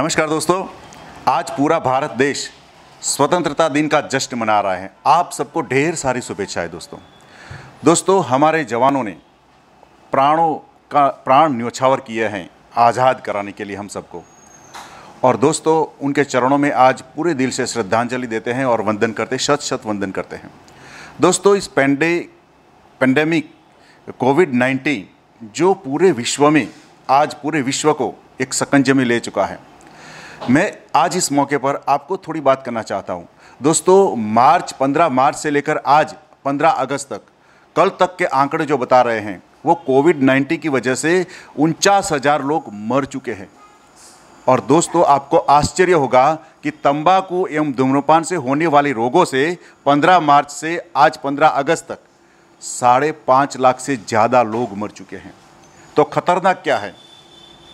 नमस्कार दोस्तों आज पूरा भारत देश स्वतंत्रता दिन का जश्न मना रहा है आप सबको ढेर सारी शुभेच्छाएं दोस्तों दोस्तों हमारे जवानों ने प्राणों का प्राण न्योछावर किए हैं आज़ाद कराने के लिए हम सबको और दोस्तों उनके चरणों में आज पूरे दिल से श्रद्धांजलि देते हैं और वंदन करते शत शत वंदन करते हैं दोस्तों इस पेंडे पेंडेमिक कोविड नाइन्टीन जो पूरे विश्व में आज पूरे विश्व को एक सकंजे में ले चुका है मैं आज इस मौके पर आपको थोड़ी बात करना चाहता हूँ दोस्तों मार्च 15 मार्च से लेकर आज 15 अगस्त तक कल तक के आंकड़े जो बता रहे हैं वो कोविड 19 की वजह से उनचास हज़ार लोग मर चुके हैं और दोस्तों आपको आश्चर्य होगा कि तंबाकू एवं धूम्रपान से होने वाले रोगों से 15 मार्च से आज 15 अगस्त तक साढ़े पाँच लाख से ज़्यादा लोग मर चुके हैं तो खतरनाक क्या है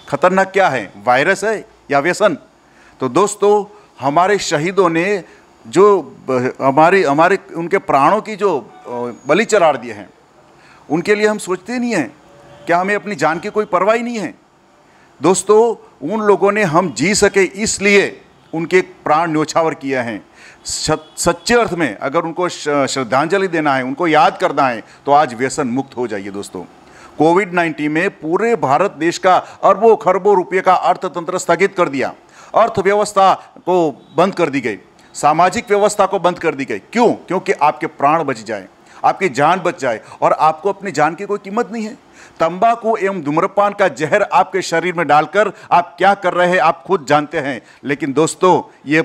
खतरनाक क्या है वायरस है या व्यसन तो दोस्तों हमारे शहीदों ने जो हमारे हमारे उनके प्राणों की जो बलि चढ़ा दिए हैं उनके लिए हम सोचते नहीं हैं क्या हमें अपनी जान की कोई परवाह ही नहीं है दोस्तों उन लोगों ने हम जी सके इसलिए उनके प्राण न्योछावर किए हैं सच्चे अर्थ में अगर उनको श्रद्धांजलि देना है उनको याद करना है तो आज व्यसन मुक्त हो जाइए दोस्तों कोविड 19 में पूरे भारत देश का अरबों खरबों रुपये का अर्थतंत्र स्थगित कर दिया अर्थव्यवस्था को बंद कर दी गई सामाजिक व्यवस्था को बंद कर दी गई क्यों क्योंकि आपके प्राण बच जाएं आपकी जान बच जाए और आपको अपनी जान की कोई कीमत नहीं है तंबाकू एवं धूम्रपान का जहर आपके शरीर में डालकर आप क्या कर रहे हैं आप खुद जानते हैं लेकिन दोस्तों ये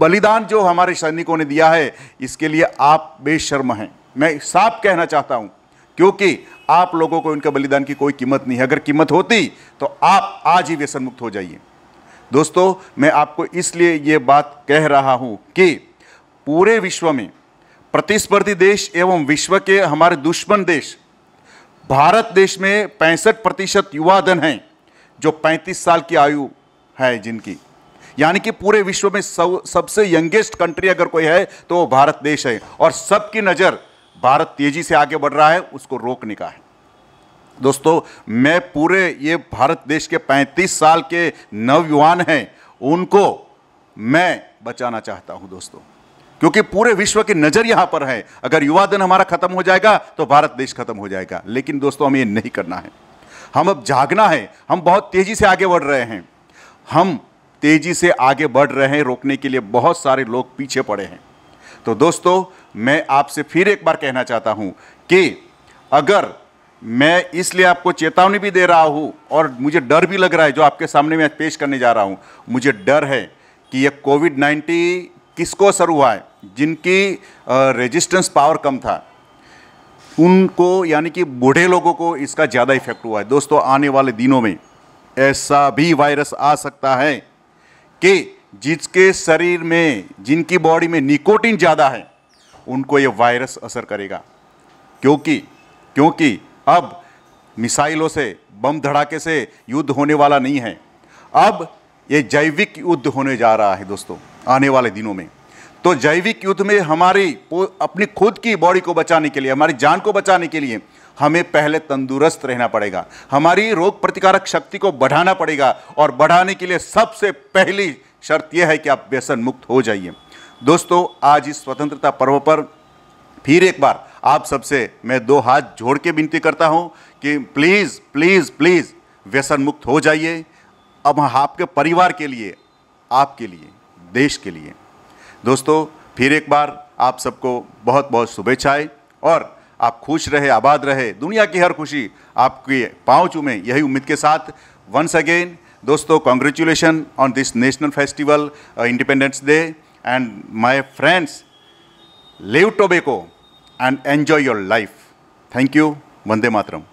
बलिदान जो हमारे सैनिकों ने दिया है इसके लिए आप बेशर्म हैं मैं साफ कहना चाहता हूँ क्योंकि आप लोगों को इनका बलिदान की कोई कीमत नहीं है अगर कीमत होती तो आप आज ही व्यसन मुक्त हो जाइए दोस्तों मैं आपको इसलिए ये बात कह रहा हूँ कि पूरे विश्व में प्रतिस्पर्धी देश एवं विश्व के हमारे दुश्मन देश भारत देश में पैंसठ प्रतिशत युवा धन हैं जो 35 साल की आयु है जिनकी यानी कि पूरे विश्व में सब सबसे यंगेस्ट कंट्री अगर कोई है तो वो भारत देश है और सबकी नज़र भारत तेज़ी से आगे बढ़ रहा है उसको रोकने का है दोस्तों मैं पूरे ये भारत देश के 35 साल के नवयुवान हैं उनको मैं बचाना चाहता हूं दोस्तों क्योंकि पूरे विश्व की नज़र यहां पर है अगर युवा दिन हमारा ख़त्म हो जाएगा तो भारत देश ख़त्म हो जाएगा लेकिन दोस्तों हमें ये नहीं करना है हम अब जागना है हम बहुत तेज़ी से आगे बढ़ रहे हैं हम तेज़ी से आगे बढ़ रहे हैं रोकने के लिए बहुत सारे लोग पीछे पड़े हैं तो दोस्तों मैं आपसे फिर एक बार कहना चाहता हूं कि अगर मैं इसलिए आपको चेतावनी भी दे रहा हूँ और मुझे डर भी लग रहा है जो आपके सामने मैं पेश करने जा रहा हूँ मुझे डर है कि ये कोविड नाइन्टीन किसको असर हुआ है जिनकी रेजिस्टेंस पावर कम था उनको यानी कि बूढ़े लोगों को इसका ज़्यादा इफेक्ट हुआ है दोस्तों आने वाले दिनों में ऐसा भी वायरस आ सकता है कि जिसके शरीर में जिनकी बॉडी में निकोटिन ज़्यादा है उनको ये वायरस असर करेगा क्योंकि क्योंकि अब मिसाइलों से बम धड़ाके से युद्ध होने वाला नहीं है अब ये जैविक युद्ध होने जा रहा है दोस्तों आने वाले दिनों में तो जैविक युद्ध में हमारी अपनी खुद की बॉडी को बचाने के लिए हमारी जान को बचाने के लिए हमें पहले तंदुरुस्त रहना पड़ेगा हमारी रोग प्रतिकारक शक्ति को बढ़ाना पड़ेगा और बढ़ाने के लिए सबसे पहली शर्त यह है कि आप व्यसन मुक्त हो जाइए दोस्तों आज इस स्वतंत्रता पर्व पर फिर एक बार आप सबसे मैं दो हाथ जोड़ के विनती करता हूँ कि प्लीज़ प्लीज़ प्लीज़ व्यसन मुक्त हो जाइए अब आपके परिवार के लिए आपके लिए देश के लिए दोस्तों फिर एक बार आप सबको बहुत बहुत शुभेच्छाएं और आप खुश रहे आबाद रहे दुनिया की हर खुशी आपके पाँव चूमें यही उम्मीद के साथ वंस अगेन दोस्तों congratulation on this national festival independence day and my friends leave tobacco and enjoy your life. Thank you. Vande Matram.